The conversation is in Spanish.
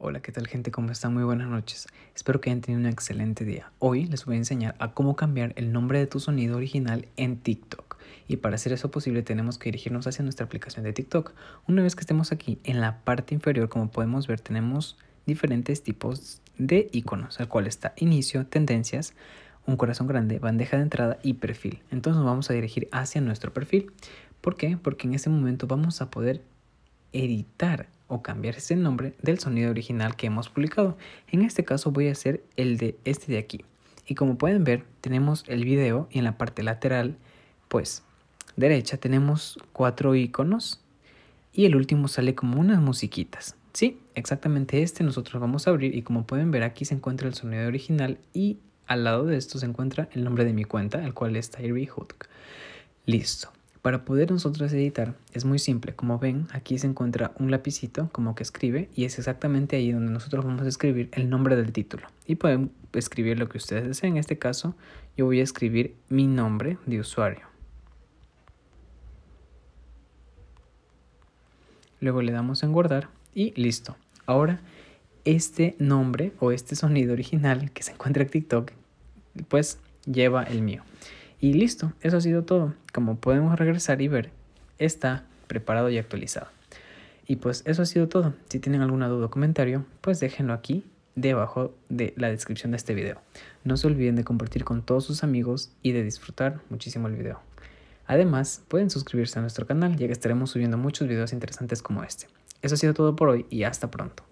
Hola, ¿qué tal gente? ¿Cómo están? Muy buenas noches. Espero que hayan tenido un excelente día. Hoy les voy a enseñar a cómo cambiar el nombre de tu sonido original en TikTok. Y para hacer eso posible tenemos que dirigirnos hacia nuestra aplicación de TikTok. Una vez que estemos aquí, en la parte inferior, como podemos ver, tenemos diferentes tipos de iconos, al cual está inicio, tendencias, un corazón grande, bandeja de entrada y perfil. Entonces nos vamos a dirigir hacia nuestro perfil. ¿Por qué? Porque en este momento vamos a poder editar o cambiar ese nombre del sonido original que hemos publicado. En este caso voy a hacer el de este de aquí. Y como pueden ver, tenemos el video y en la parte lateral, pues, derecha tenemos cuatro iconos y el último sale como unas musiquitas. Sí, exactamente este nosotros vamos a abrir y como pueden ver aquí se encuentra el sonido original y al lado de esto se encuentra el nombre de mi cuenta, el cual es Tyree Hook. Listo. Para poder nosotros editar es muy simple, como ven aquí se encuentra un lapicito como que escribe y es exactamente ahí donde nosotros vamos a escribir el nombre del título y pueden escribir lo que ustedes deseen, en este caso yo voy a escribir mi nombre de usuario. Luego le damos en guardar y listo. Ahora este nombre o este sonido original que se encuentra en TikTok pues lleva el mío. Y listo, eso ha sido todo. Como podemos regresar y ver, está preparado y actualizado. Y pues eso ha sido todo. Si tienen alguna duda o comentario, pues déjenlo aquí debajo de la descripción de este video. No se olviden de compartir con todos sus amigos y de disfrutar muchísimo el video. Además, pueden suscribirse a nuestro canal ya que estaremos subiendo muchos videos interesantes como este. Eso ha sido todo por hoy y hasta pronto.